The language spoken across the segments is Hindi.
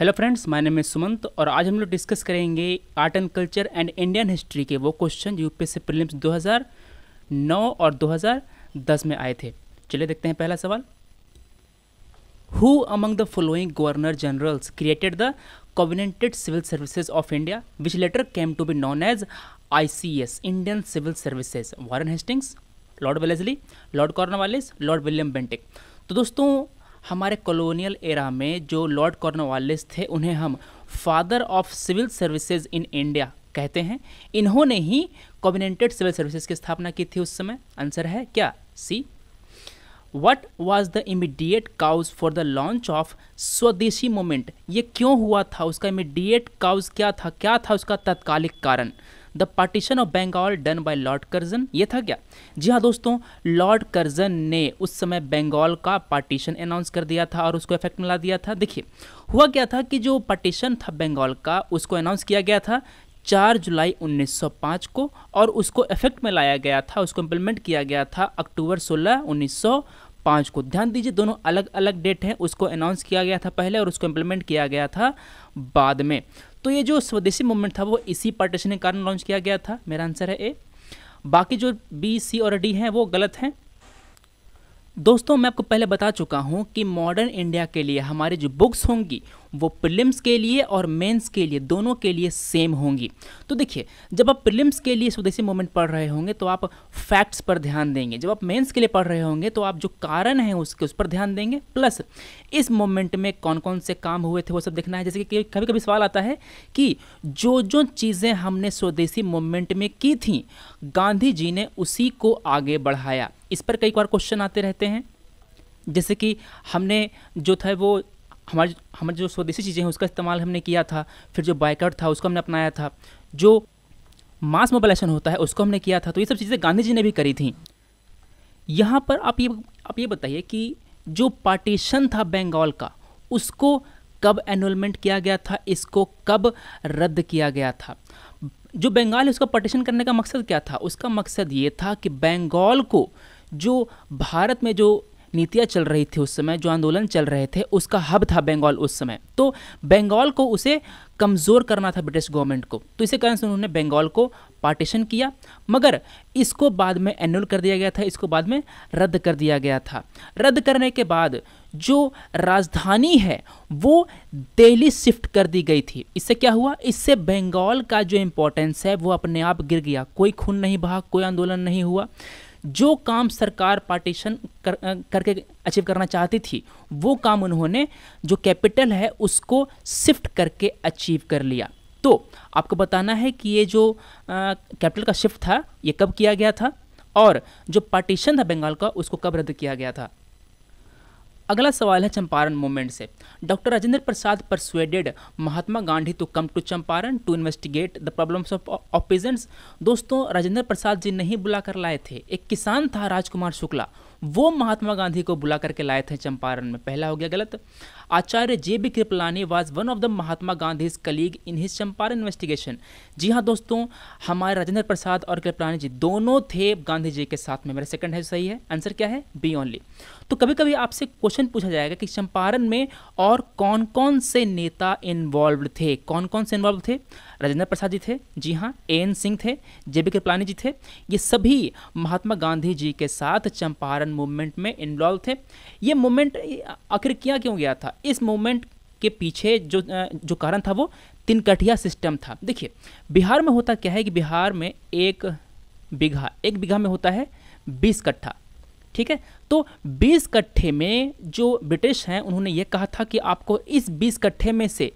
हेलो फ्रेंड्स माय नेम में सुमंत और आज हम लोग डिस्कस करेंगे art and culture and Indian history के वो क्वेश्चन जो यूपीएससी प्रीलिम्स 2009 और 2010 में आए थे चलिए देखते हैं पहला सवाल who among the following governor generals created the covenanted civil services of India which later came to be known as I Indian civil services Warren Hastings Lord Wellesley Lord Cornwallis Lord William Bentinck तो दोस्तों हमारे कॉलोनियल एरा में जो लॉर्ड कॉर्नवालिस थे उन्हें हम father of civil services in India कहते हैं इन्होंने ही कॉम्बिनेटेड सिविल सर्विसेज की स्थापना की थी उस समय आंसर है क्या C what was the immediate cause for the launch of Swadeshi movement ये क्यों हुआ था उसका इमीडिएट काउज क्या था क्या था उसका तत्कालिक कारण the partition of Bengal done by Lord Curzon ये था क्या जी हाँ दोस्तों लॉर्ड कर्जन ने उस समय बंगाल का पार्टीशन अनाउंस कर दिया था और उसको इफेक्ट में ला दिया था देखिए हुआ क्या था कि जो पार्टीशन था बंगाल का उसको अनाउंस किया गया था चार जुलाई 1905 को और उसको इफेक्ट में लाया गया था उसको इम्प्लीमेंट किया गया था अक्टूबर 16 1905 को ध्यान दीजिए दोनों अलग अलग डेट हैं उसको अनाउंस किया गया था पहले और उसको इम्प्लीमेंट किया गया था बाद में तो ये जो स्वदेशी मूवमेंट था वो इसी पार्टीशन के कारण लॉन्च किया गया था मेरा आंसर है ए बाकी जो बी सी और डी हैं वो गलत हैं दोस्तों मैं आपको पहले बता चुका हूँ कि मॉडर्न इंडिया के लिए हमारी जो बुक्स होंगी वो प्रिलिम्स के लिए और मेंस के लिए दोनों के लिए सेम होंगी तो देखिए जब आप प्रिलिम्स के लिए स्वदेशी मूवमेंट पढ़ रहे होंगे तो आप फैक्ट्स पर ध्यान देंगे जब आप मेंस के लिए पढ़ रहे होंगे तो आप जो कारण हैं उसके उस पर ध्यान देंगे प्लस इस मोमेंट में कौन कौन से काम हुए थे वो सब देखना है जैसे कि कभी कभी सवाल आता है कि जो जो चीज़ें हमने स्वदेशी मूवमेंट में की थी गांधी जी ने उसी को आगे बढ़ाया इस पर कई बार क्वेश्चन आते रहते हैं जैसे कि हमने जो था वो हमारी हमारी जो स्वदेशी चीज़ें हैं उसका इस्तेमाल हमने किया था फिर जो बाइकआउट था उसको हमने अपनाया था जो मास मोबलाइजेशन होता है उसको हमने किया था तो ये सब चीज़ें गांधी जी ने भी करी थी यहाँ पर आप ये आप ये बताइए कि जो पार्टीशन था बंगाल का उसको कब एनोलमेंट किया गया था इसको कब रद्द किया गया था जो बंगाल है उसका पार्टीशन करने का मकसद क्या था उसका मकसद ये था कि बंगाल को जो भारत में जो नीतियाँ चल रही थी उस समय जो आंदोलन चल रहे थे उसका हब था बंगाल उस समय तो बंगाल को उसे कमज़ोर करना था ब्रिटिश गवर्नमेंट को तो इसी कारण से उन्होंने बंगाल को पार्टीशन किया मगर इसको बाद में एनुल कर दिया गया था इसको बाद में रद्द कर दिया गया था रद्द करने के बाद जो राजधानी है वो दिल्ली शिफ्ट कर दी गई थी इससे क्या हुआ इससे बंगाल का जो इम्पोर्टेंस है वो अपने आप गिर गया कोई खून नहीं बहा कोई आंदोलन नहीं हुआ जो काम सरकार पार्टीशन कर, करके अचीव करना चाहती थी वो काम उन्होंने जो कैपिटल है उसको शिफ्ट करके अचीव कर लिया तो आपको बताना है कि ये जो कैपिटल का शिफ्ट था ये कब किया गया था और जो पार्टीशन था बंगाल का उसको कब रद्द किया गया था अगला सवाल है चंपारण मूवमेंट से doctor Rajendra Prasad persuaded Mahatma Gandhi to come to Champaran to investigate the problems of peasants दोस्तों राजेंद्र प्रसाद जी नहीं बुला कर लाए थे एक किसान था राजकुमार शुक्ला वो महात्मा गांधी को बुला करके लाए थे चंपारण में पहला हो गया गलत Acharya J B Kripalani was one of the Mahatma Gandhi colleague in his Champaran investigation जी हाँ दोस्तों हमारे राजेंद्र प्रसाद और कृपलानी जी दोनों थे गांधी जी के साथ में मेरा सेकंड है सही है आंसर क्या है बी ओनली तो कभी कभी आपसे क्वेश्चन पूछा जाएगा कि चंपारण में और कौन कौन से नेता इन्वॉल्व थे कौन कौन से इन्वॉल्व थे राजेंद्र प्रसाद जी थे जी हाँ ए एन सिंह थे जे बी कृपलानी जी थे ये सभी महात्मा गांधी जी के साथ चंपारण रिवॉल्यूशन मूवमेंट में इन्वॉल्व थे ये मूवमेंट आखिर किया क्यों गया था इस मूवमेंट के पीछे जो जो कारण था वो तिनकटिया सिस्टम था देखिए बिहार में होता क्या है कि बिहार में एक बीघा एक बीघा में होता है बीस कट्ठा ठीक है तो बीस कट्ठे में जो ब्रिटिश हैं उन्होंने ये कहा था कि आपको इस बीस कट्ठे में से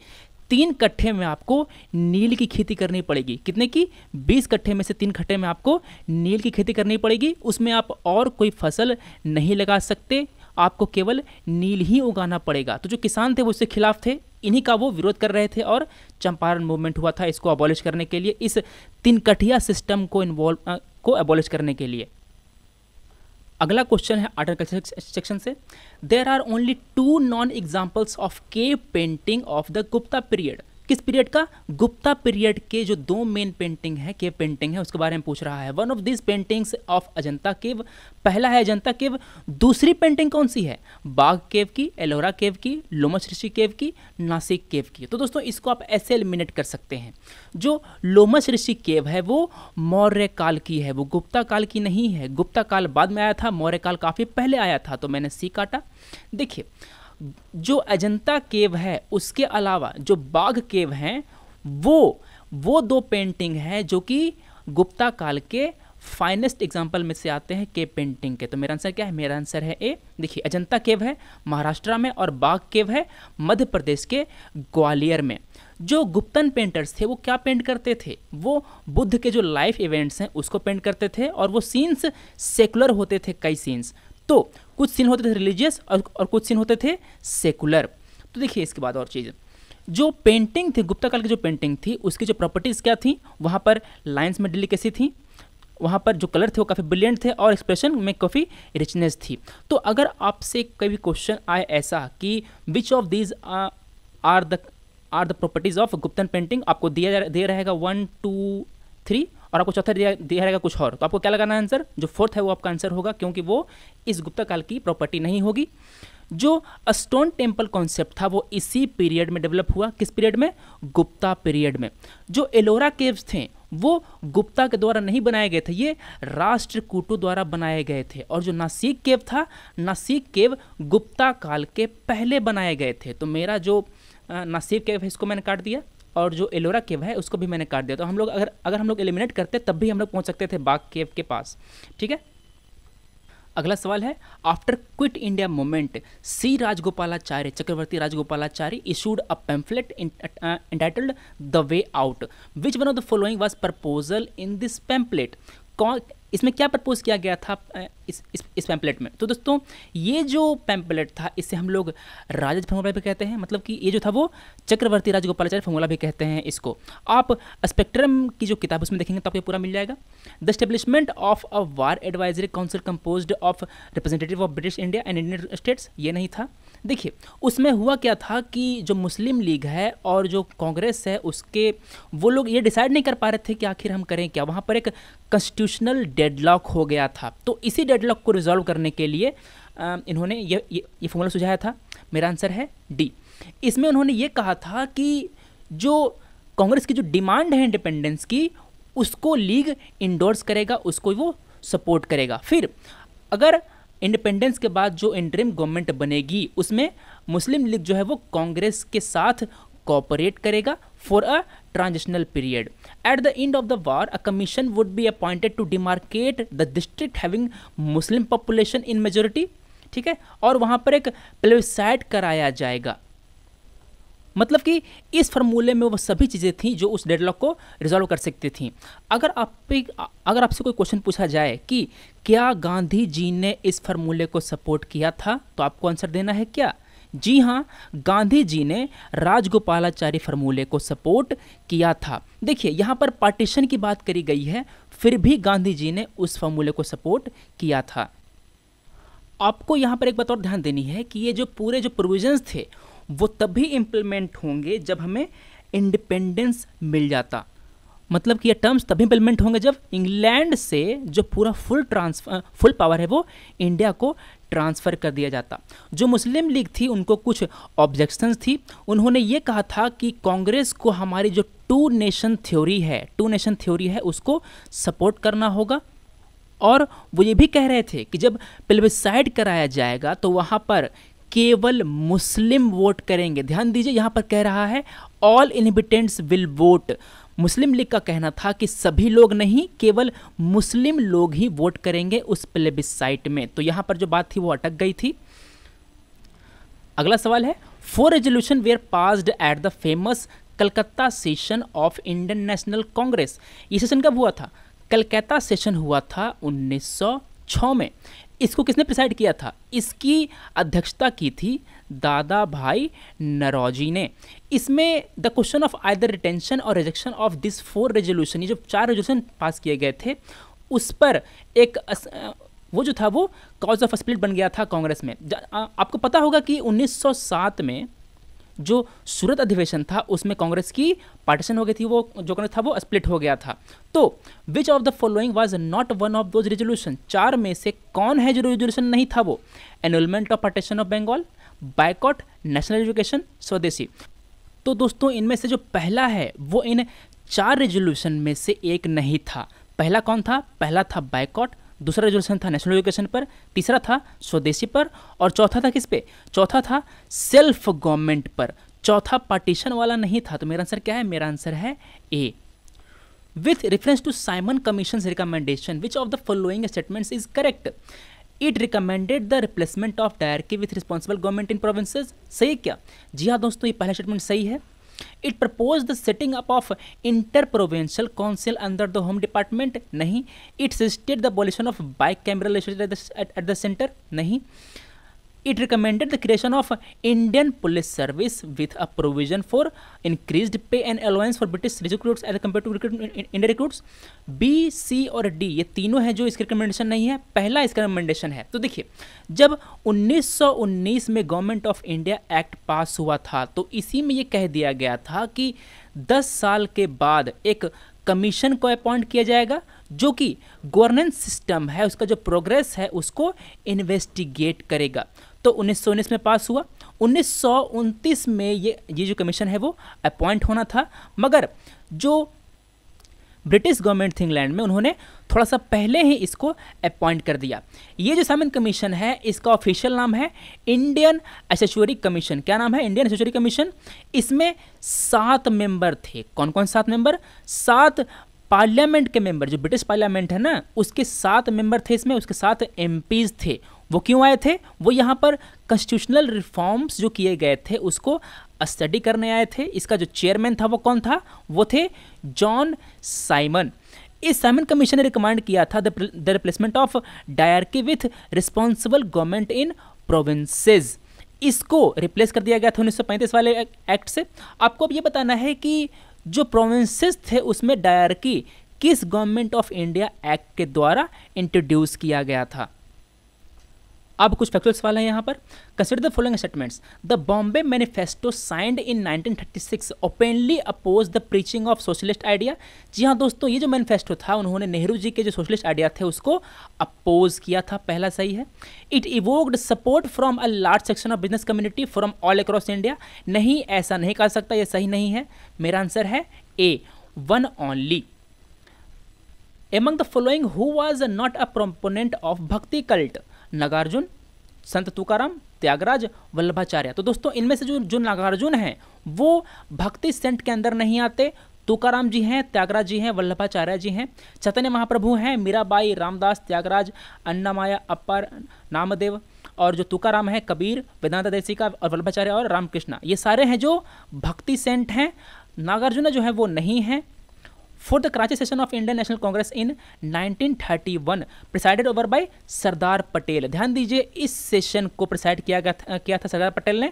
तीन कट्ठे में आपको नील की खेती करनी पड़ेगी कितने की बीस कट्ठे में से तीन कट्ठे में आपको नील की खेती करनी पड़ेगी उसमें आप और कोई फसल नहीं लगा सकते आपको केवल नील ही उगाना पड़ेगा तो जो किसान थे वो इसके खिलाफ थे इन्हीं का वो विरोध कर रहे थे और चंपारण मूवमेंट हुआ था इसको अबॉलिश करने के लिए इस तीन कठिया सिस्टम को इन्वॉल्व को अबॉलिश करने के लिए अगला क्वेश्चन है आर्ट कल्चर सेक्शन से there are only two known examples of के painting of the Gupta period किस पीरियड का गुप्ता पीरियड के जो दो मेन पेंटिंग है केव पेंटिंग है उसके बारे में पूछ रहा है one of this paintings of Ajanta cave पहला है अजंता केव दूसरी पेंटिंग कौन सी है बाघ केव की एलोरा केव की लोमस ऋषि केव की नासिक केव की तो दोस्तों इसको आप ऐसे एलिमिनेट कर सकते हैं जो लोमस ऋषि केव है वो मौर्य काल की है वो गुप्ता काल की नहीं है गुप्ता काल बाद में आया था मौर्य काल काफ़ी पहले आया था तो मैंने सी काटा देखिए जो अजंता केव है उसके अलावा जो बाघ केव हैं वो वो दो पेंटिंग हैं जो कि गुप्ता काल के फाइनेस्ट एग्जाम्पल में से आते हैं के पेंटिंग के तो मेरा आंसर क्या है मेरा आंसर है ए देखिए अजंता केव है महाराष्ट्र में और बाघ केव है मध्य प्रदेश के ग्वालियर में जो गुप्तन पेंटर्स थे वो क्या पेंट करते थे वो बुद्ध के जो लाइफ इवेंट्स हैं उसको पेंट करते थे और वो सीन्स सेकुलर होते थे कई सीन्स तो कुछ सीन होते थे रिलीजियस और, और कुछ सीन होते थे सेकुलर तो देखिए इसके बाद और चीज़ जो पेंटिंग थी गुप्ता काल की जो पेंटिंग थी उसकी जो प्रॉपर्टीज़ क्या थी वहाँ पर लाइन्स में कैसी थी वहाँ पर जो कलर थे वो काफ़ी ब्रिलियंट थे और एक्सप्रेशन में काफ़ी रिचनेस थी तो अगर आपसे कभी क्वेश्चन आए ऐसा कि which of these are the are the properties of Guptan painting आपको दिया दिया रहेगा वन टू थ्री और आपको चौथा दिया रहेगा कुछ और तो आपको क्या लगाना है आंसर जो फोर्थ है वो आपका आंसर होगा क्योंकि वो इस गुप्ता काल की प्रॉपर्टी नहीं होगी जो स्टोन टेम्पल कॉन्सेप्ट था वो इसी पीरियड में डेवलप हुआ किस पीरियड में गुप्ता पीरियड में जो एलोरा केव्स थे वो गुप्ता के द्वारा नहीं बनाए गए थे ये राष्ट्रकूटों द्वारा बनाए गए थे और जो नासिक केव था नासिक केव गुप्ता काल के पहले बनाए गए थे तो मेरा जो नासिक केव है इसको मैंने काट दिया और जो एलोरा केव है उसको भी मैंने काट दिया तो हम लोग अगर अगर हम लोग एलिमिनेट करते तब भी हम लोग पहुँच सकते थे बाघ केव के पास ठीक है अगला सवाल है after quit India movement C Rajagopalachari Chakravarti Rajagopalachari issued a pamphlet entitled the way out which one of the following was proposal in this pamphlet कौन इसमें क्या प्रपोज किया गया था इस इस, इस पैम्पलेट में तो दोस्तों ये जो पैम्पलेट था इसे हम लोग राजद फॉर्मूला भी कहते हैं मतलब कि ये जो था वो चक्रवर्ती राजगोपालाचार्य फॉर्मूला भी कहते हैं इसको आप स्पेक्ट्रम की जो किताब उसमें देखेंगे तो आपको पूरा मिल जाएगा the establishment of a war advisory council compose of representative of British India and Indian states ये नहीं था देखिए उसमें हुआ क्या था कि जो मुस्लिम लीग है और जो कांग्रेस है उसके वो लोग ये डिसाइड नहीं कर पा रहे थे कि आखिर हम करें क्या वहाँ पर एक कॉन्स्टिट्यूशनल डेडलॉक हो गया था तो इसी डेडलॉक को रिजॉल्व करने के लिए आ, इन्होंने ये ये, ये फॉर्मूला सुझाया था मेरा आंसर है डी इसमें उन्होंने ये कहा था कि जो कांग्रेस की जो डिमांड है इंडिपेंडेंस की उसको लीग इंडोर्स करेगा उसको वो सपोर्ट करेगा फिर अगर इंडिपेंडेंस के बाद जो इंटरिम गवर्नमेंट बनेगी उसमें मुस्लिम लीग जो है वो कांग्रेस के साथ कॉपरेट करेगा for a transitional period at the end of the war a commission would be appointed to demarcate the district having Muslim population in majority ठीक है और वहाँ पर एक प्लेसाइड कराया जाएगा मतलब कि इस फार्मूले में वो सभी चीज़ें थी जो उस डेडलॉक को रिजॉल्व कर सकती थी अगर आप पे अगर आपसे कोई क्वेश्चन पूछा जाए कि क्या गांधी जी ने इस फार्मूले को सपोर्ट किया था तो आपको आंसर देना है क्या जी हाँ गांधी जी ने राजगोपालाचारी फार्मूले को सपोर्ट किया था देखिए यहाँ पर पार्टीशन की बात करी गई है फिर भी गांधी जी ने उस फार्मूले को सपोर्ट किया था आपको यहाँ पर एक बात और ध्यान देनी है कि ये जो पूरे जो प्रोविजंस थे वो तभी इम्प्लीमेंट होंगे जब हमें इंडिपेंडेंस मिल जाता मतलब कि ये टर्म्स तभी इम्प्लीमेंट होंगे जब इंग्लैंड से जो पूरा फुल ट्रांसफर फुल पावर है वो इंडिया को ट्रांसफ़र कर दिया जाता जो मुस्लिम लीग थी उनको कुछ ऑब्जेक्शंस थी उन्होंने ये कहा था कि कांग्रेस को हमारी जो टू नेशन थ्योरी है टू नेशन थ्योरी है उसको सपोर्ट करना होगा और वो ये भी कह रहे थे कि जब प्लेबिसाइड कराया जाएगा तो वहाँ पर केवल मुस्लिम वोट करेंगे ध्यान दीजिए यहाँ पर कह रहा है all inhabitants will vote Muslim League का कहना था कि सभी लोग नहीं केवल मुस्लिम लोग ही वोट करेंगे उस प्लेबिसाइट में तो यहाँ पर जो बात थी वो अटक गई थी अगला सवाल है four resolution were passed at the famous Calcutta session of Indian National Congress ये सेशन कब हुआ था कलकत्ता सेशन हुआ था 1906 में इसको किसने प्रिसाइड किया था इसकी अध्यक्षता की थी दादा भाई नरौजी ने इसमें the question of either retention और rejection of this four resolution ये जो चार रेजोल्यूशन पास किए गए थे उस पर एक अस, वो जो था वो कॉज ऑफ स्प्लिट बन गया था कांग्रेस में आपको पता होगा कि 1907 में जो सूरत अधिवेशन था उसमें कांग्रेस की पार्टीशन हो गई थी वो जो कांग्रेस था वो स्प्लिट हो गया था तो which of the following was not one of those resolution चार में से कौन है जो रेजोल्यूशन नहीं था वो annulment of partition of Bengal boycott national education Swadeshi तो दोस्तों इनमें से जो पहला है वो इन चार रेजोल्यूशन में से एक नहीं था पहला कौन था पहला था बायकॉट दूसरा रेजोल्यूशन था नेशनल एजुकेशन पर तीसरा था स्वदेशी पर और चौथा था किस पे चौथा था सेल्फ गवर्नमेंट पर चौथा पार्टीशन वाला नहीं था तो मेरा आंसर क्या है मेरा आंसर है A with reference to Simon commission recommendation which of the following statement is correct it recommended the replacement of diarchy with responsible government in provinces सही क्या जी हाँ दोस्तों ये पहला स्टेटमेंट सही है it propose the setting up of inter provincial council under the home department नहीं it suggested the abolition of bicameral at the centre नहीं it recommended the creation of Indian police service with a provision for increase pay and allowance for British recruits as compare to recruit Indian recruits B C और डी ये तीनों हैं जो इसकी रिकमेंडेशन नहीं है पहला इसका रिकमेंडेशन है तो देखिए जब 1919 में government of India act pass हुआ था तो इसी में ये कह दिया गया था कि 10 साल के बाद एक कमीशन को अपॉइंट किया जाएगा जो कि गवर्नेंस सिस्टम है उसका जो प्रोग्रेस है उसको इन्वेस्टिगेट करेगा तो उन्नीस में पास हुआ उन्नीस में ये ये जो कमीशन है वो अपॉइंट होना था मगर जो ब्रिटिश गवर्नमेंट थी इंग्लैंड में उन्होंने थोड़ा सा पहले ही इसको अपॉइंट कर दिया ये जो सामन कमीशन है इसका ऑफिशियल नाम है इंडियन एसेचुरी कमीशन क्या नाम है इंडियन एसेचुरी कमीशन इसमें सात मेंबर थे कौन कौन सात मेंबर सात पार्लियामेंट के मेंबर जो ब्रिटिश पार्लियामेंट है ना उसके सात मेंबर थे इसमें उसके सात एम थे वो क्यों आए थे वो यहाँ पर कॉन्स्टिट्यूशनल रिफॉर्म्स जो किए गए थे उसको स्टडी करने आए थे इसका जो चेयरमैन था वो कौन था वो थे जॉन साइमन इस साइमन कमीशन ने रिकमेंड किया था the replacement of diarchy with responsible government in provinces इसको रिप्लेस कर दिया गया था उन्नीस वाले एक्ट से आपको अब ये बताना है कि जो प्रोविंसेस थे उसमें डायरकी किस गवर्नमेंट ऑफ इंडिया एक्ट के द्वारा इंट्रोड्यूस किया गया था अब कुछ फैक्चुअल सवाल है यहाँ पर consider the following statements the Bombay manifesto signed in 1936 openly oppose the preaching of socialist idea जी हाँ दोस्तों ये जो मैनिफेस्टो था उन्होंने नेहरू जी के जो सोशलिस्ट आइडिया थे उसको अपोज किया था पहला सही है it evoked support from a large section of business community from all across India नहीं ऐसा नहीं कर सकता ये सही नहीं है मेरा आंसर है A one only among the following who was not a proponent of bhakti cult Nagarjuna Sant Tukaram Tyagaraja Vallabhacharya तो दोस्तों इनमें से जो जो नागार्जुन हैं वो भक्ति सेंट के अंदर नहीं आते तुकाराम जी हैं त्यागराज जी हैं वल्लभाचार्य जी हैं चैतन्य महाप्रभु हैं मीराबाई रामदास त्यागराज अन्नामाया अपर नामदेव और जो तुकाराम है कबीर वेदांता देसिका और वल्लभाचार्य और रामकृष्णा ये सारे हैं जो भक्ति सेंट हैं नागार्जुन जो है वो नहीं हैं for the Karachi session of Indian National Congress in 1931 presided over by Sardar Patel ध्यान दीजिए इस सेशन को प्रिसाइड किया गया किया था सरदार पटेल ने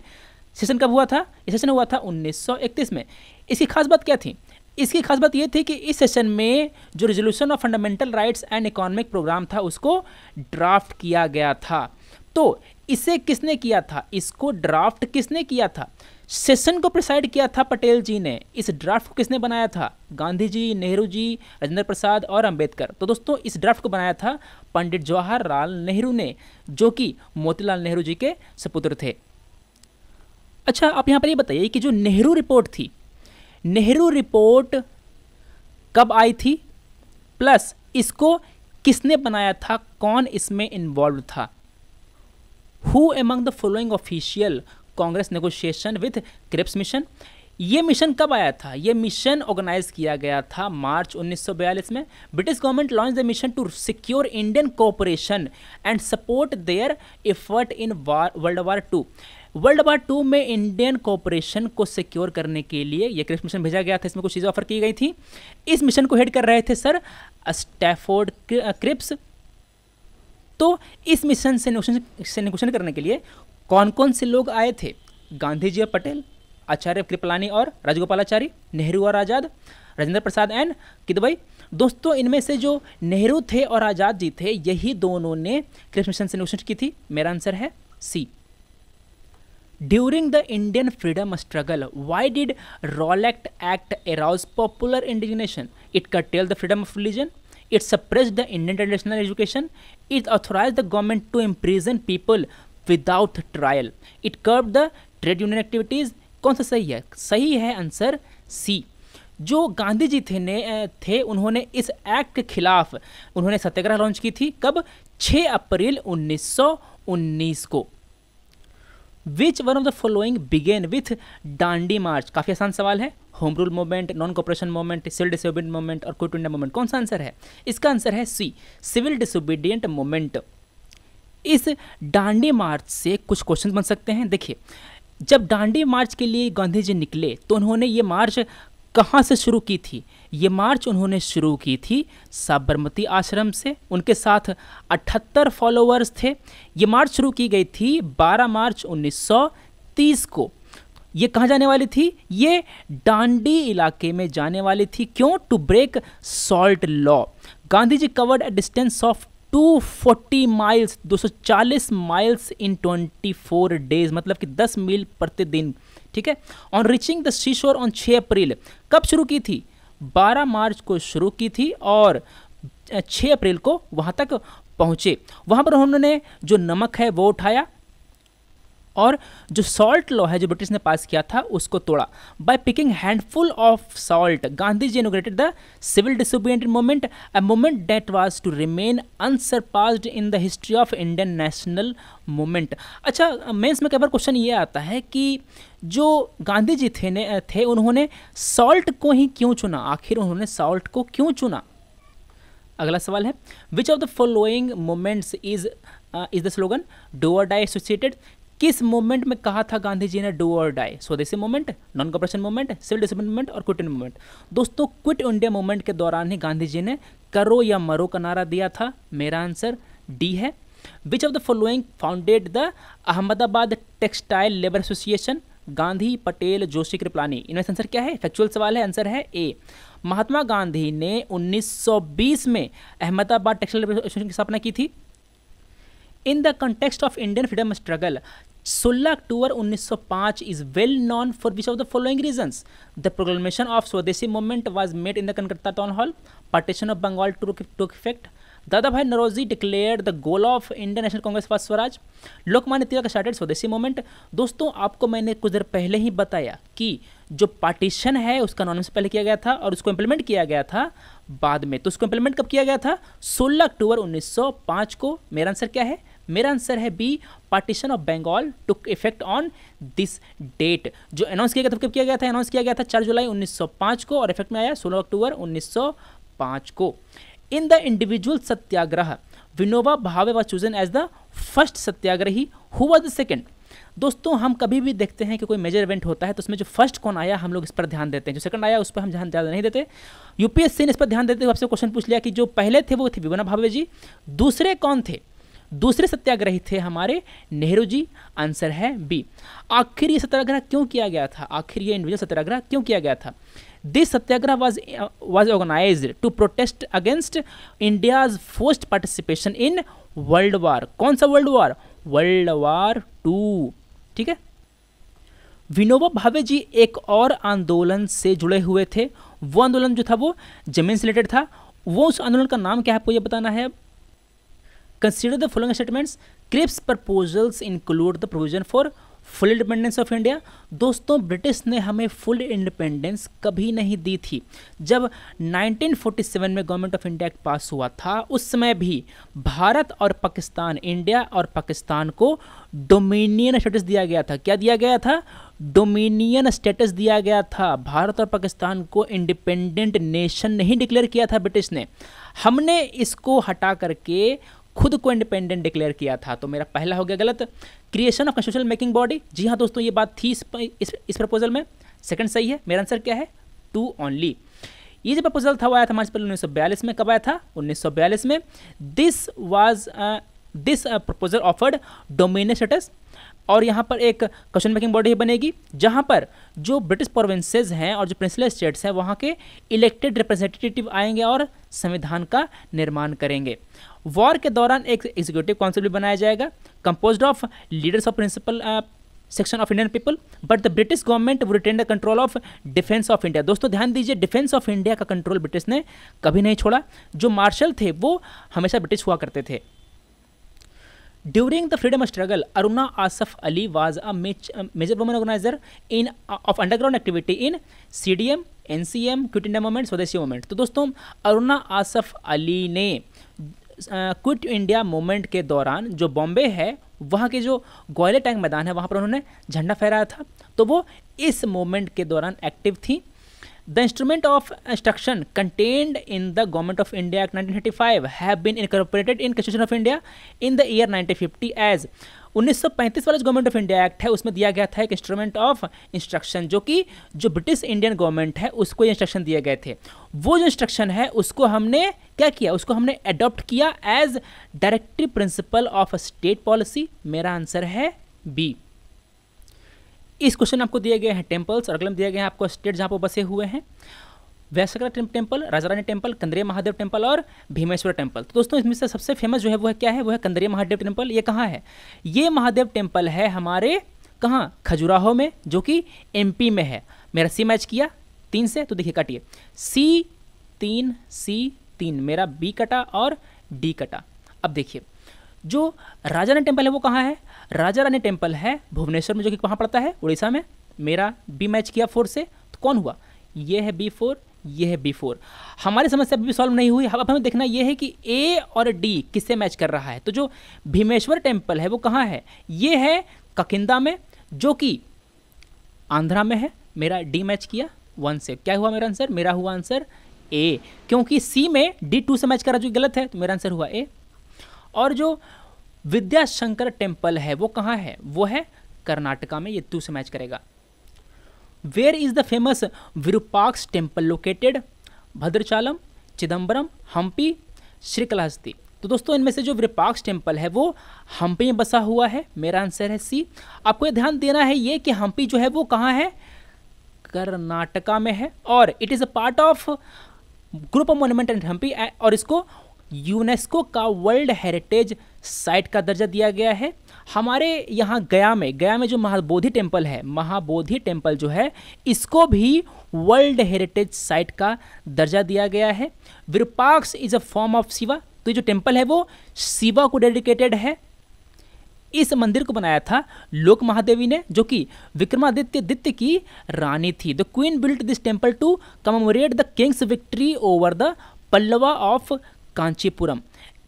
सेशन कब हुआ था ये सेशन हुआ था 1931 में इसकी खास बात क्या थी इसकी खास बात यह थी कि इस सेशन में जो resolution of fundamental rights and economic programme था उसको ड्राफ्ट किया गया था तो इसे किसने किया था इसको ड्राफ्ट किसने किया था सेशन को प्रिसाइड किया था पटेल जी ने इस ड्राफ्ट को किसने बनाया था गांधी जी नेहरू जी राजेंद्र प्रसाद और अंबेडकर तो दोस्तों इस ड्राफ्ट को बनाया था पंडित जवाहरलाल नेहरू ने जो कि मोतीलाल नेहरू जी के सपुत्र थे अच्छा आप यहाँ पर ये यह बताइए कि जो नेहरू रिपोर्ट थी नेहरू रिपोर्ट कब आई थी प्लस इसको किसने बनाया था कौन इसमें इन्वॉल्व था who among the following official Congress negotiation with Cripps mission ये मिशन कब आया था ये मिशन ऑर्गेनाइज किया गया था मार्च 1942 में British government launch the mission to secure Indian cooperation and support their effort in world war two world war two में इंडियन कॉपरेशन को सिक्योर करने के लिए यह क्रिप्स मिशन भेजा गया था इसमें कुछ चीज़ें ऑफर की गई थी इस मिशन को हेड कर रहे थे सर स्टैफोर्ड क्रिप्स तो इस मिशन से निगोशन से निगोशन करने के लिए कौन कौन से लोग आए थे गांधी जी और पटेल आचार्य कृपलानी और राजगोपालाचारी नेहरू और आज़ाद राजेंद्र प्रसाद एंड किदबई दोस्तों इनमें से जो नेहरू थे और आज़ाद जी थे यही दोनों ने कृष्ण मिशन से नियोजित की थी मेरा आंसर है C during the Indian freedom struggle why did Rowlatt act arouse popular indignation it tell the freedom of religion it suppress the Indian international education it authorise the government to imprison people without trial it curb the trade union activities कौन सा सही है सही है आंसर सी जो गांधी जी थे ने थे उन्होंने इस एक्ट के खिलाफ उन्होंने सत्याग्रह लॉन्च की थी कब 6 अप्रैल 1919 को which one of the following began with Dandi march काफ़ी आसान सवाल है home rule movement non cooperation movement civil disobedient movement और क्विट इंडिया मूवमेंट कौन सा आंसर है इसका आंसर है सी सिविल डिसोबीडियंट मूवमेंट इस डांडी मार्च से कुछ क्वेश्चन बन सकते हैं देखिए जब डांडी मार्च के लिए गांधी जी निकले तो उन्होंने ये मार्च कहाँ से शुरू की थी ये मार्च उन्होंने शुरू की थी साबरमती आश्रम से उनके साथ 78 फॉलोअर्स थे ये मार्च शुरू की गई थी 12 मार्च 1930 को ये कहाँ जाने वाली थी ये डांडी इलाके में जाने वाली थी क्यों to break salt law Gandhi ji covered a distance of 240 miles 240 miles in 24 days मतलब कि 10 मील प्रतिदिन ठीक है on reaching the seashore on 6 April कब शुरू की थी 12 मार्च को शुरू की थी और 6 अप्रैल को वहाँ तक पहुँचे वहाँ पर उन्होंने जो नमक है वो उठाया और जो सॉल्ट लॉ है जो ब्रिटिश ने पास किया था उसको तोड़ा by picking handful of salt Gandhi ji inaugurated the civil disobedient movement a movement that was to remain unsurpassed in the history of Indian national movement अच्छा मेंस में कई बार क्वेश्चन ये आता है कि जो गांधी जी थे ने थे उन्होंने सॉल्ट को ही क्यों चुना आखिर उन्होंने सॉल्ट को क्यों चुना अगला सवाल है which of the following movements is is the slogan do or die किस मूवमेंट में कहा था गांधी जी ने डू और die Swadeshi movement non cooperation movement civil discipline movement और क्विट इंडिया मूवमेंट दोस्तों क्विट इंडिया मूवमेंट के दौरान ही गांधी जी ने करो या मरो का नारा दिया था मेरा आंसर डी है which of the following founded the Ahmedabad textile labour association Gandhi Patel Joshi Kripalani इनमें आंसर क्या है फैक्चुअल सवाल है आंसर है ए महात्मा गांधी ने 1920 में अहमदाबाद टेक्सटाइल एसोसिएशन की स्थापना की थी in the context of Indian freedom struggle सोलह October 1905 is well known for which of the following reasons the proclamation of Swadeshi movement was made in the Calcutta town hall partition of Bengal to to effect Dadabhai Naoroji declare the goal of Indian National Congress for Swaraj Lokmanya Tilak started Swadeshi movement दोस्तों आपको मैंने कुछ देर पहले ही बताया कि जो पार्टीशन है उसका नॉन पहले किया गया था और उसको इंप्लीमेंट किया गया था बाद में तो उसको इंप्लीमेंट कब किया गया था सोलह अक्टूबर 1905 को मेरा आंसर क्या है मेरा आंसर है B partition of Bengal took effect on this date जो अनाउंस किया गया था कब किया गया था अनाउंस किया गया था चार जुलाई 1905 को और इफेक्ट में आया 16 अक्टूबर 1905 को in the individual satyagraha Vinoba Bhave was chosen as the first satyagrahi who was the second दोस्तों हम कभी भी देखते हैं कि कोई मेजर इवेंट होता है तो उसमें जो फर्स्ट कौन आया हम लोग इस पर ध्यान देते हैं जो सेकंड आया उस पर हम ध्यान ज़्यादा नहीं देते यूपीएससी ने इस पर ध्यान देते हुए आपसे क्वेश्चन पूछ लिया कि जो पहले थे वो थे विवना भावे जी दूसरे कौन थे दूसरे सत्याग्रही थे हमारे नेहरू जी आंसर है बी आखिर ये सत्याग्रह क्यों किया गया था आखिर ये इंडिविजुअल सत्याग्रह क्यों किया गया था this satyagraha was uh, was organise to protest against India's first participation in world war कौन सा world war world war two ठीक है विनोबा भावे जी एक और आंदोलन से जुड़े हुए थे वो आंदोलन जो था वो जमीन से रिलेटेड था वो उस आंदोलन का नाम क्या है आपको ये बताना है Consider the following statements. Cripps proposals include the provision for full independence of India दोस्तों ब्रिटिश ने हमें फुल इंडिपेंडेंस कभी नहीं दी थी जब 1947 में government of India act pass हुआ था उस समय भी भारत और पाकिस्तान इंडिया और पाकिस्तान को डोमिनियन स्टेटस दिया गया था क्या दिया गया था डोमिनियन स्टेटस दिया गया था भारत और पाकिस्तान को इंडिपेंडेंट नेशन नहीं डिक्लेयर किया था ब्रिटिश ने हमने इसको हटा करके खुद को इंडिपेंडेंट डिक्लेयर किया था तो मेरा पहला हो गया गलत creation of constitution making body जी हाँ दोस्तों ये बात थी इस इस, प्रपोजल में सेकंड सही है मेरा आंसर क्या है टू ओनली ये जो प्रपोजल था वो आया था हमारे पहले उन्नीस में कब आया था उन्नीस में this was this proposal offered dominion status और यहाँ पर एक क्वेश्चन मेकिंग बॉडी बनेगी जहाँ पर जो ब्रिटिश प्रोविंसेज हैं और जो प्रिंसिपल स्टेट्स हैं वहाँ के इलेक्टेड रिप्रेजेंटेटिव आएंगे और संविधान का निर्माण करेंगे वॉर के दौरान एक एग्जीक्यूटिव काउंसिल भी बनाया जाएगा compose of leaders of principal section of Indian people but the British government वो retain the control of defence of India दोस्तों ध्यान दीजिए डिफेंस ऑफ इंडिया का कंट्रोल ब्रिटिश ने कभी नहीं छोड़ा जो मार्शल थे वो हमेशा ब्रिटिश हुआ करते थे During the freedom struggle, Aruna Asaf Ali was a major woman organizer in of underground activity in CDM, NCM, Quit India Movement, Swadeshi Movement. तो दोस्तों अरुणा आसफ अली ने क्विट इंडिया मूवमेंट के दौरान जो बॉम्बे है वहाँ के जो गोयले टैंक मैदान है वहाँ पर उन्होंने झंडा फहराया था तो वो इस मूवमेंट के दौरान एक्टिव थी the in the government of India act nineteen thirty five have Act incorporated in been of India in the year nineteen fifty as उन्नीस सौ पैंतीस वाला जो गवर्नमेंट ऑफ इंडिया एक्ट है उसमें दिया गया था एक इंस्ट्रूमेंट ऑफ इंस्ट्रक्शन जो कि जो ब्रिटिश इंडियन गवर्नमेंट है उसको इंस्ट्रक्शन दिए गए थे वो जो इंस्ट्रक्शन है उसको हमने क्या किया उसको हमने अडॉप्ट किया as directive principle of state policy मेरा आंसर है बी इस क्वेश्चन आपको दिए गए हैं टेम्पल्स और अगले में दिए गए हैं आपको स्टेट जहाँ पर बसे हुए हैं वैश्वकरा temple Rajarani temple Kandariya Mahadev temple और भीमेश्वर टेम्पल तो दोस्तों इसमें से सबसे फेमस जो है वो है क्या है वो है कंदरिया महादेव टेम्पल ये कहाँ है ये महादेव टेम्पल है हमारे कहाँ खजुराहो में जो कि एम में है मेरा सी मैच किया तीन से तो देखिए काटिए सी तीन सी तीन मेरा बी कटा और डी कटा अब देखिए जो राजा रानी टेम्पल है वो कहाँ है राजा रानी टेम्पल है भुवनेश्वर में जो कि कहाँ पड़ता है उड़ीसा में मेरा बी मैच किया फोर से तो कौन हुआ ये है बी फोर ये है बी फोर हमारी समस्या अभी भी सॉल्व नहीं हुई अब हमें देखना यह है कि ए और डी किससे मैच कर रहा है तो जो भीमेश्वर टेम्पल है वो कहाँ है ये है ककिंदा में जो कि आंध्रा में है मेरा डी मैच किया वन से क्या हुआ मेरा आंसर मेरा हुआ आंसर ए क्योंकि सी में डी टू से मैच करा जो गलत है तो मेरा आंसर हुआ ए और जो विद्याशंकर टेम्पल है वो कहाँ है वो है कर्नाटका में ये तू से मैच करेगा where is the famous Virupaksha temple located Bhadrachalam Chidambaram Hampi Srikalahasti तो दोस्तों इनमें से जो विरूपाक्ष टेम्पल है वो हम्पी में बसा हुआ है मेरा आंसर है सी आपको ध्यान देना है ये कि हम्पी जो है वो कहाँ है कर्नाटका में है और it is a part of group of monument and Hampi और इसको यूनेस्को का वर्ल्ड हेरिटेज साइट का दर्जा दिया गया है हमारे यहाँ गया में गया में जो महाबोधि टेम्पल है महाबोधि टेम्पल जो है इसको भी वर्ल्ड हेरिटेज साइट का दर्जा दिया गया है Virupaksha is a form of Shiva तो ये जो टेम्पल है वो शिवा को डेडिकेटेड है इस मंदिर को बनाया था लोक महादेवी ने जो कि विक्रमादित्य दित्य की रानी थी the queen built this temple to commemorate the king's victory over the Pallava of Kanchipuram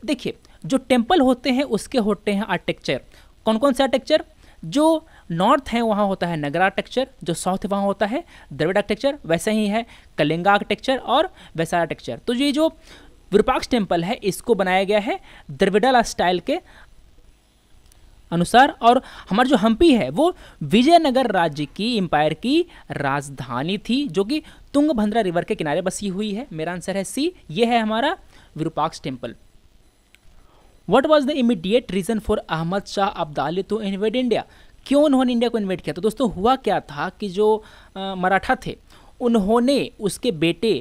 देखिए जो टेम्पल होते हैं उसके होते हैं आर्टेक्चर कौन कौन से आर्टेक्चर जो नॉर्थ है वहाँ होता है नगरा आर्टेक्चर जो साउथ वहाँ होता है द्रविड़ आर्टेक्चर वैसे ही है कलिंगा आर्टेक्चर और वैसा आर्टेक्चर तो ये जो विरूपाक्ष टेम्पल है इसको बनाया गया है द्रविडल स्टाइल के अनुसार और हमारा जो हम्पी है वो विजयनगर राज्य की एम्पायर की राजधानी थी जो कि तुंगभद्रा रिवर के किनारे बसी हुई है मेरा आंसर है सी ये है हमारा Virupaksha temple what was the immediate reason for Ahmad Shah Abdali to invade India क्यों उन्होंने इंडिया को इन्वेट किया तो दोस्तों हुआ क्या था कि जो मराठा थे उन्होंने उसके बेटे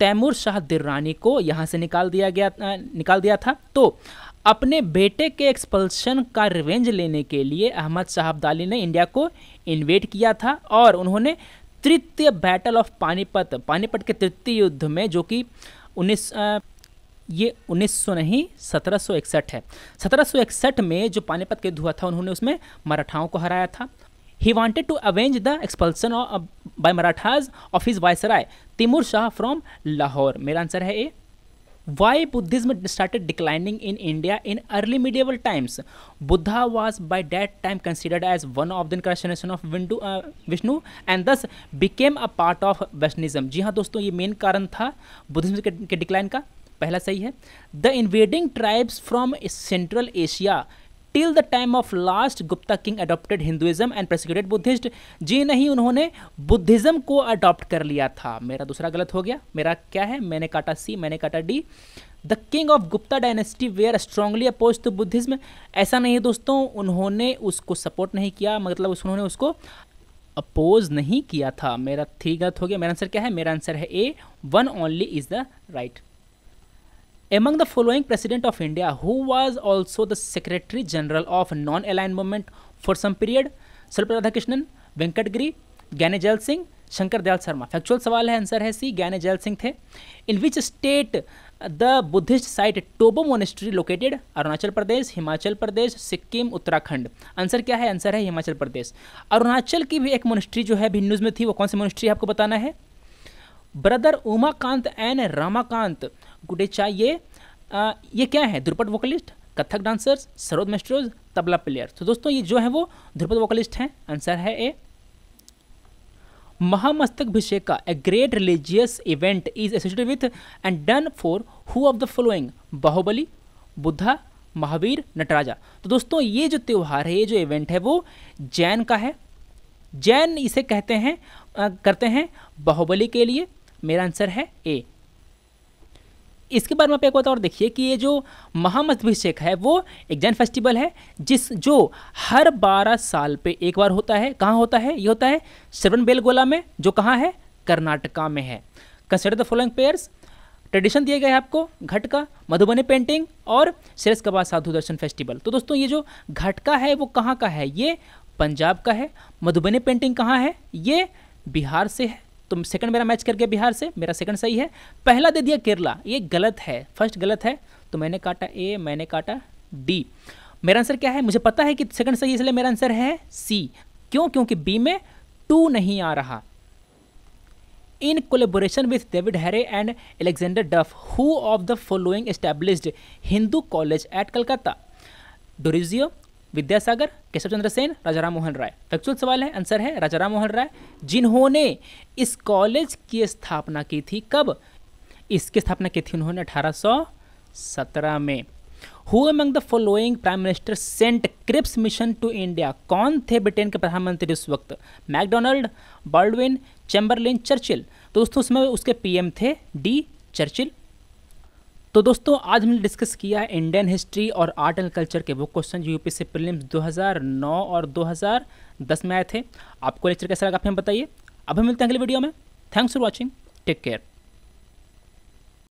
तैमूर शाह दिर्रानी को यहाँ से निकाल दिया गया आ, निकाल दिया था तो अपने बेटे के एक्सपल्शन का रिवेंज लेने के लिए अहमद शाह अब्दाली ने इंडिया को इन्वेट किया था और उन्होंने तृतीय बैटल ऑफ पानीपत पानीपत के तृतीय युद्ध में जो कि उन्नीस ये उन्नीस सौ नहीं सत्रह सौ इकसठ है सत्रह सौ इकसठ में जो पानीपत युद्ध हुआ था उन्होंने उसमें मराठाओं को हराया था he wanted to avenge the expulsion by Marathas of his viceroy Timur Shah from Lahore मेरा आंसर है ए why buddhism started declining in india in early medieval times buddha was by that time considered as one of the incarnation of vishnu uh, vishnu and thus became a part of vaishnavism ji ha dosto ye main karan tha buddhism ke, ke decline ka पहला सही है the invading tribes from central Asia till the time of last Gupta king adopted Hinduism and prosecuted Buddhist जी नहीं उन्होंने बुद्धिज्म को अडॉप्ट कर लिया था मेरा दूसरा गलत हो गया मेरा क्या है मैंने काटा सी मैंने काटा D the king of Gupta dynasty were strongly oppose to Buddhism ऐसा नहीं है दोस्तों उन्होंने उसको सपोर्ट नहीं किया मतलब उन्होंने उसको अपोज नहीं किया था मेरा थ्री गलत हो गया मेरा आंसर क्या है मेरा आंसर है A one only is the right Among the following President of India, who was also the Secretary General of Non-Aligned Movement for some period, Venkat Giri Venkatgiri, Zail Singh Shankar Dayal Sharma factual सवाल है आंसर है सी ज्ञान जैल सिंह थे in which state the Buddhist site Tabo monastery located Arunachal Pradesh Himachal Pradesh Sikkim Uttarakhand answer क्या है आंसर है हिमाचल प्रदेश अरुणाचल की भी एक मोनिस्ट्री जो है भी न्यूज़ में थी वो कौन सी मोनिस्ट्री है आपको बताना है ब्रदर उमाकांत एंड रामाकांत चा ये आ, ये क्या है dhrupad vocalist Kathak dancers sarod maestros tabla player तो दोस्तों ये जो है वो ध्रुपद वोकलिस्ट हैं आंसर है ए महामस्तक अभिषेक का a great religious event is associated with and done for who of the following Bahubali Buddha Mahavir Nataraja तो दोस्तों ये जो त्यौहार है ये जो इवेंट है वो जैन का है जैन इसे कहते हैं करते हैं बाहुबली के लिए मेरा आंसर है ए इसके बारे में आप एक बात और देखिए कि ये जो महामस्तभिषेक है वो एक जैन फेस्टिवल है जिस जो हर बारह साल पे एक बार होता है कहाँ होता है ये होता है श्रवण बेलगोला में जो कहाँ है कर्नाटका में है consider the following pairs tradition दिए गए आपको घट का मधुबनी पेंटिंग और शेरस कबा साधु दर्शन फेस्टिवल तो दोस्तों ये जो घटका है वो कहाँ का है ये पंजाब का है मधुबनी पेंटिंग कहाँ है ये बिहार से है तो सेकंड मेरा मैच कर गया बिहार से मेरा सेकंड सही है पहला दे दिया केरला ये गलत है फर्स्ट गलत है तो मैंने काटा ए मैंने काटा डी मेरा आंसर क्या है मुझे पता है कि सेकंड सही इसलिए मेरा आंसर है सी क्यों क्योंकि बी में टू नहीं आ रहा in collaboration with David Hare and Alexander Duff who of the following established Hindu college at Calcutta Derozio Vidyasagar Keshav Chandra Sen Ram Mohan Roy factual सवाल है आंसर है राम मोहन राय जिन्होंने इस कॉलेज की स्थापना की थी कब इसकी स्थापना की थी उन्होंने 1817 में who among the following prime minister sent Cripps mission to India कौन थे ब्रिटेन के प्रधानमंत्री उस वक्त मैकडोनल्ड बर्डविन चैम्बरलिन चर्चिल तो दोस्तों उसमें उसके पीएम थे डी चर्चिल तो दोस्तों आज हमने डिस्कस किया है इंडियन हिस्ट्री और आर्ट एंड कल्चर के वो क्वेश्चन जो यू दो हज़ार नौ और 2010 में आए थे आपको लेक्चर कैसा लगा आप हम बताइए अब हम मिलते हैं अगले वीडियो में thanks for watching take care